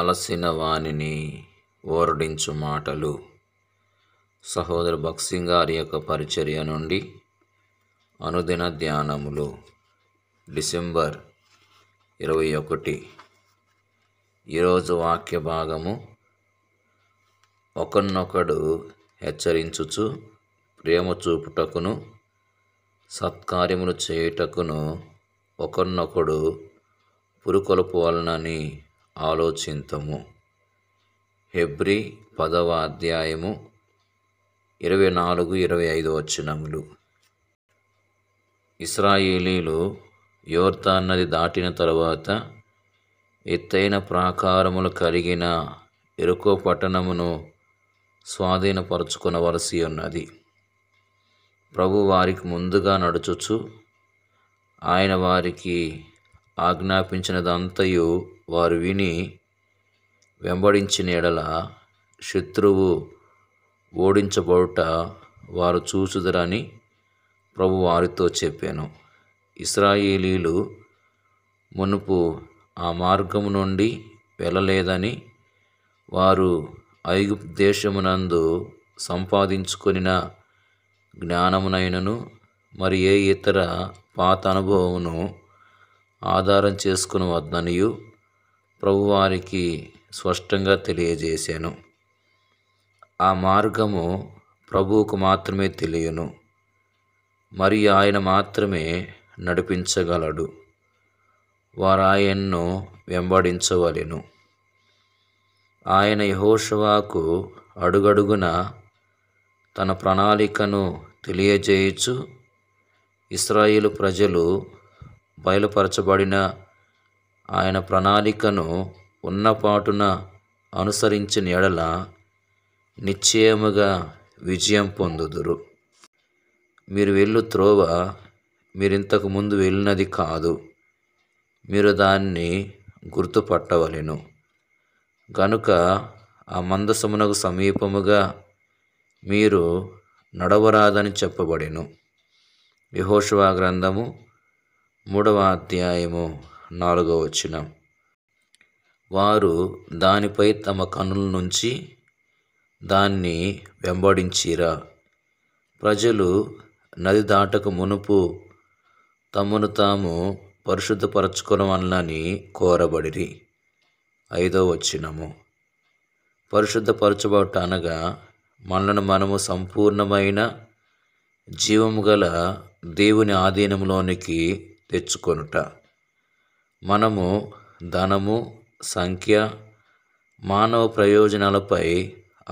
అలసిన వాణిని ఓరడించు మాటలు సహోదర భక్సింగ్ గారి యొక్క పరిచర్య నుండి అనుదిన ధ్యానములు డిసెంబర్ ఇరవై ఒకటి ఈరోజు వాక్య భాగము ఒకన్నొకడు హెచ్చరించుచు ప్రేమ చూపుటకును సత్కార్యములు చేయుటకును ఒకరినొకడు పురుకొలుపు వలనని ఆలోచింతము హెబ్రి పదవ అధ్యాయము ఇరవై నాలుగు ఇరవై ఐదు వచనములు ఇస్రాయేలీలు యోర్తాన్ నది దాటిన తర్వాత ఎత్తైన ప్రాకారములు కలిగిన ఎరుకో పట్టణమును స్వాధీనపరచుకునవలసి ఉన్నది ప్రభు వారికి ముందుగా నడుచుచు ఆయన వారికి ఆజ్ఞాపించినదంతయు వారు విని వెంబడించిన ఎడల శత్రువు ఓడించబడుట వారు చూచుదరని ప్రభు వారితో చెప్పాను ఇస్రాయేలీలు మునుపు ఆ మార్గం నుండి వెళ్ళలేదని వారు ఐగుప్తు దేశమునందు సంపాదించుకొనిన జ్ఞానమునైనను మరి ఏ ఇతర పాత అనుభవమును ఆధారం చేసుకుని వద్దనియు ప్రభువారికి స్పష్టంగా తెలియజేశాను ఆ మార్గము ప్రభువుకు మాత్రమే తెలియను మరి ఆయన మాత్రమే నడిపించగలడు వారు ఆయన్ను వెంబడించవలెను ఆయన యహోషవాకు అడుగడుగున తన ప్రణాళికను తెలియజేయచ్చు ఇస్రాయిలు ప్రజలు బయలుపరచబడిన ఆయన ప్రణాళికను ఉన్నపాటున అనుసరించిన ఎడల నిశ్చయముగా విజయం పొందుదురు మీరు వెళ్ళు త్రోవ మీరింతకు ముందు వెళ్ళినది కాదు మీరు దాన్ని గుర్తుపట్టవలెను గనుక ఆ మందసమునకు సమీపముగా మీరు నడవరాదని చెప్పబడెను విహోషవా గ్రంథము మూడవ అధ్యాయము నాలుగో వచనం వారు దానిపై తమ కనుల నుంచి దాన్ని వెంబడించిరా ప్రజలు నది దాటక మునుపు తమను తాము పరిశుద్ధపరచుకోవాలని కోరబడిరి ఐదో వచ్చినము పరిశుద్ధపరచబట అనగా మనను మనము సంపూర్ణమైన జీవము గల దేవుని ఆధీనంలోనికి తెచ్చుకొనుట మనము ధనము సంఖ్య మానవ ప్రయోజనాలపై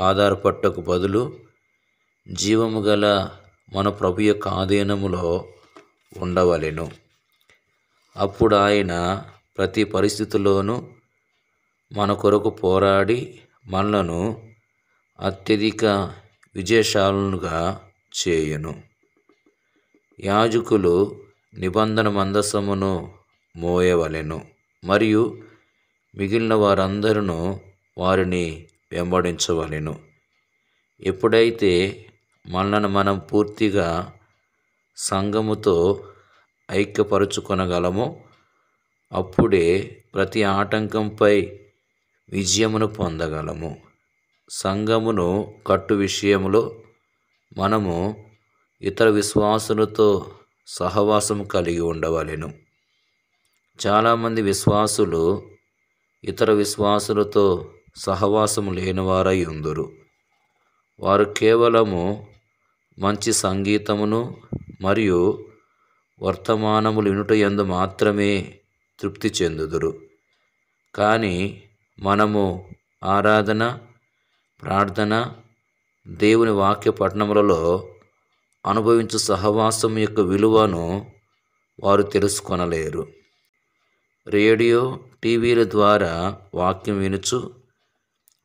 ఆధారపడటకు బదులు జీవము గల మన ప్రభు యొక్క ఆధీనములో ఉండవలెను అప్పుడు ఆయన ప్రతి పరిస్థితుల్లోనూ మన కొరకు పోరాడి మనలను అత్యధిక విజయశాలనుగా చేయును యాజకులు నిబంధన మందసమును మోయవలెను మరియు మిగిలిన వారందరూ వారిని వెంబడించవలెను ఎప్పుడైతే మనను మనం పూర్తిగా సంఘముతో ఐక్యపరుచుకొనగలమో అప్పుడే ప్రతి ఆటంకంపై విజయమును పొందగలము సంఘమును కట్టు విషయంలో మనము ఇతర విశ్వాసులతో సహవాసం కలిగి ఉండవలెను చాలామంది విశ్వాసులు ఇతర విశ్వాసులతో సహవాసము లేనివారై ఉందరు వారు కేవలము మంచి సంగీతమును మరియు వర్తమానములు ఎందు మాత్రమే తృప్తి చెందుదురు కానీ మనము ఆరాధన ప్రార్థన దేవుని వాక్య పట్టణములలో అనుభవించు సహవాసం యొక్క విలువను వారు తెలుసుకొనలేరు రేడియో టీవీల ద్వారా వాక్యం వినుచు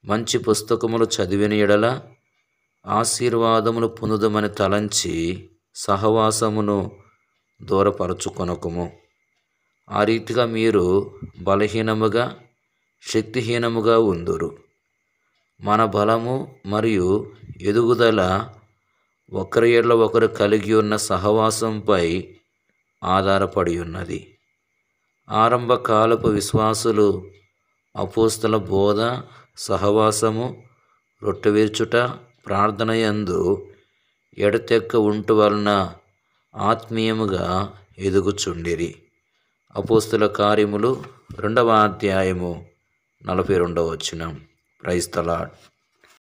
మంచి పుస్తకములు చదివిన ఎడల ఆశీర్వాదములు పొందుదమని తలంచి సహవాసమును దూరపరచుకొనకము ఆ రీతిగా మీరు బలహీనముగా శక్తిహీనముగా ఉందురు మన బలము మరియు ఎదుగుదల ఒకరి ఏళ్ళ ఒకరు కలిగి ఉన్న సహవాసంపై ఆధారపడి ఉన్నది ఆరంభకాలపు విశ్వాసులు అపోస్తల బోధ సహవాసము రొట్టెవీర్చుట ప్రార్థనయందు ఎడతెక్క ఉంటు వలన ఆత్మీయముగా ఎదుగుచుండిరి అపోస్తుల కార్యములు రెండవ అధ్యాయము నలభై రెండవ వచ్చిన ప్రైస్తలాడ్